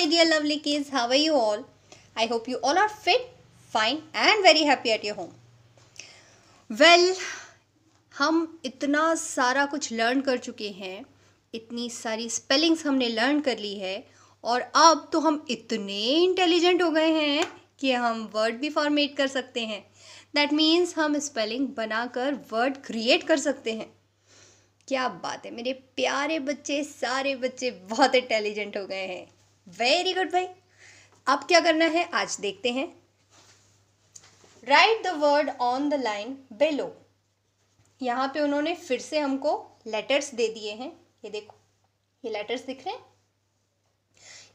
my dear lovely kids how are you all i hope you all are fit fine and very happy at your home well हम इतना सारा कुछ learn कर चुके हैं इतनी सारी स्पेलिंग्स हमने लर्न कर ली है और अब तो हम इतने इंटेलिजेंट हो गए हैं कि हम वर्ड भी फॉर्मेट कर सकते हैं दैट मीन्स हम स्पेलिंग बनाकर वर्ड क्रिएट कर सकते हैं क्या बात है मेरे प्यारे बच्चे सारे बच्चे बहुत इंटेलिजेंट हो गए हैं वेरी गुड भाई अब क्या करना है आज देखते हैं write the word on the line below यहाँ पे उन्होंने फिर से हमको लेटर्स दे दिए हैं ये देखो ये लेटर्स दिख रहे हैं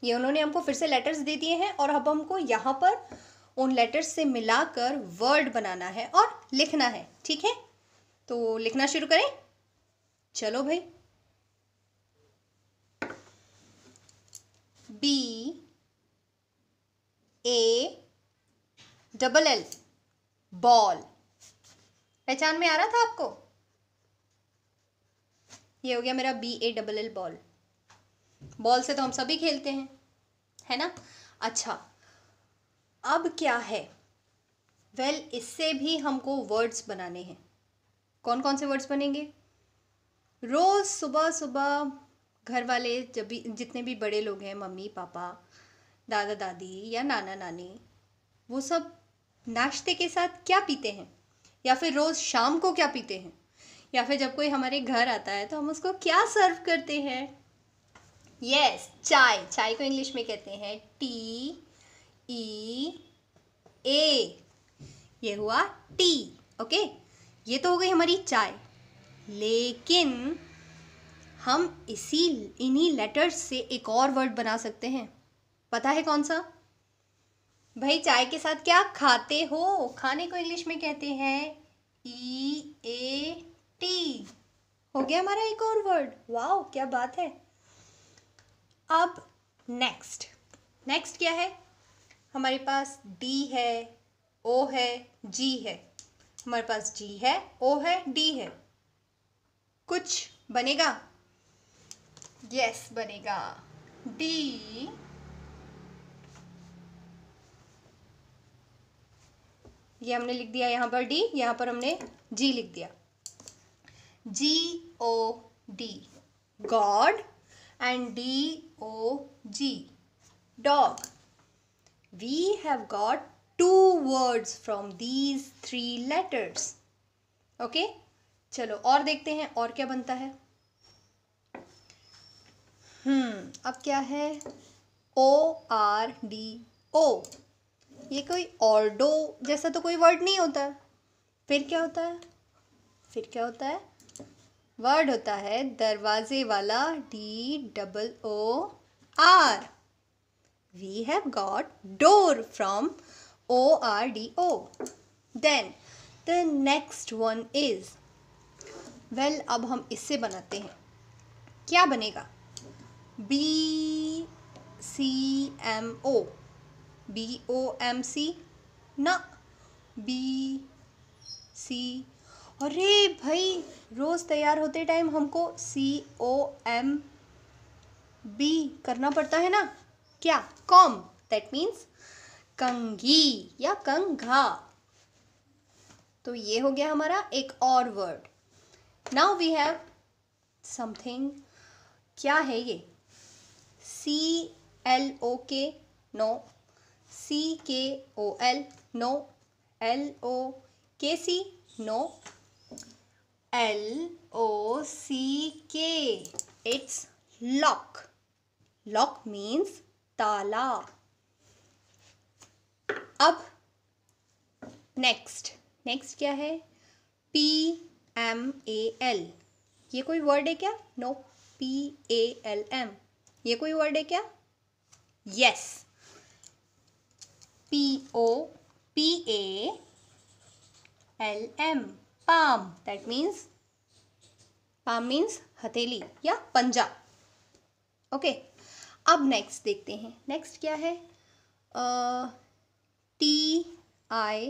ये उन्होंने हमको फिर से लेटर्स दे दिए हैं और अब हमको यहाँ पर उन लेटर्स से मिलाकर वर्ड बनाना है और लिखना है ठीक है तो लिखना शुरू करें चलो भाई B A double L ball पहचान में आ रहा था आपको ये हो गया मेरा B A double L ball ball से तो हम सभी खेलते हैं है ना अच्छा अब क्या है वेल well, इससे भी हमको वर्ड्स बनाने हैं कौन कौन से वर्ड्स बनेंगे रोज़ सुबह सुबह घर वाले जब भी जितने भी बड़े लोग हैं मम्मी पापा दादा दादी या नाना नानी वो सब नाश्ते के साथ क्या पीते हैं या फिर रोज़ शाम को क्या पीते हैं या फिर जब कोई हमारे घर आता है तो हम उसको क्या सर्व करते हैं यस yes, चाय चाय को इंग्लिश में कहते हैं टी ई ए ये हुआ टी ओके ये तो हो गई हमारी चाय लेकिन हम इसी इन्हीं लेटर्स से एक और वर्ड बना सकते हैं पता है कौन सा भाई चाय के साथ क्या खाते हो खाने को इंग्लिश में कहते हैं ई ए टी हो गया हमारा एक और वर्ड वाओ क्या बात है अब नेक्स्ट नेक्स्ट क्या है हमारे पास डी है ओ है जी है हमारे पास जी है ओ है डी है कुछ बनेगा यस बनेगा डी ये हमने लिख दिया यहां पर डी यहां पर हमने जी लिख दिया G O D god and D O G dog we have got two words from these three letters okay चलो और देखते हैं और क्या बनता है हम्म, अब क्या है ओ आर डी ओ ये कोई ऑर्डो जैसा तो कोई वर्ड नहीं होता फिर क्या होता है फिर क्या होता है वर्ड होता है दरवाजे वाला D double O R we have got door from O R D O then the next one is well अब हम इससे बनाते हैं क्या बनेगा B C M O B O M C न बी सी अरे भाई रोज़ तैयार होते टाइम हमको सी ओ एम बी करना पड़ता है ना क्या कॉम दैट मीन्स कंगी या कंघा तो ये हो गया हमारा एक और word now we have something क्या है ये सी एल ओ के no C K O L no L O K C no L ओ सी के इट्स लॉक लॉक मीन्स ताला अब नेक्स्ट नेक्स्ट क्या है पी एम ए एल ये कोई वर्ड है क्या no P A L M ये कोई वर्ड है क्या yes P O P A L M palm that means palm means हथेली या पंजा ओके okay. अब नेक्स्ट देखते हैं नेक्स्ट क्या है T I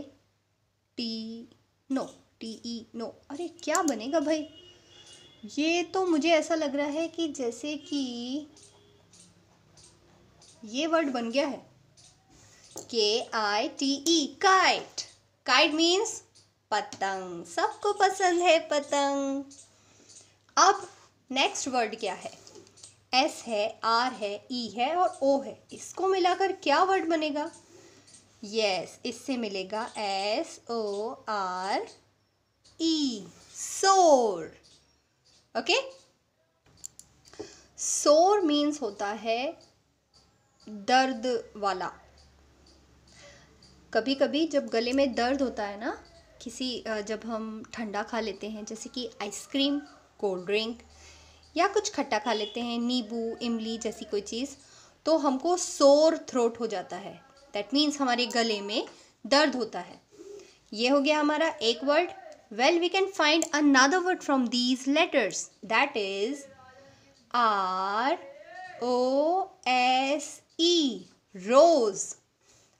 T no T E no अरे क्या बनेगा भाई ये तो मुझे ऐसा लग रहा है कि जैसे कि ये वर्ड बन गया है K I T E kite kite means पतंग सबको पसंद है पतंग अब नेक्स्ट वर्ड क्या है एस है आर है ई e है और ओ है इसको मिलाकर क्या वर्ड बनेगा यस yes, इससे मिलेगा एस ओ आर ई सोर ओके सोर मीन्स होता है दर्द वाला कभी कभी जब गले में दर्द होता है ना किसी जब हम ठंडा खा लेते हैं जैसे कि आइसक्रीम कोल्ड ड्रिंक या कुछ खट्टा खा लेते हैं नींबू इमली जैसी कोई चीज़ तो हमको सोर थ्रोट हो जाता है दैट मीन्स हमारे गले में दर्द होता है ये हो गया हमारा एक word well we can find another word from these letters that is R O S E. Rose.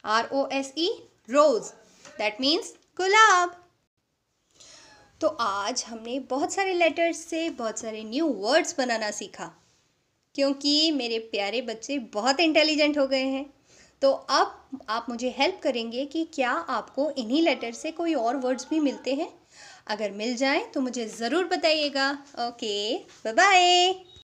R O S E. Rose. That means गुलाब तो आज हमने बहुत सारे लेटर्स से बहुत सारे न्यू वर्ड्स बनाना सीखा क्योंकि मेरे प्यारे बच्चे बहुत इंटेलिजेंट हो गए हैं तो अब आप मुझे हेल्प करेंगे कि क्या आपको इन्हीं लेटर से कोई और वर्ड्स भी मिलते हैं अगर मिल जाए तो मुझे ज़रूर बताइएगा ओके बाय बाय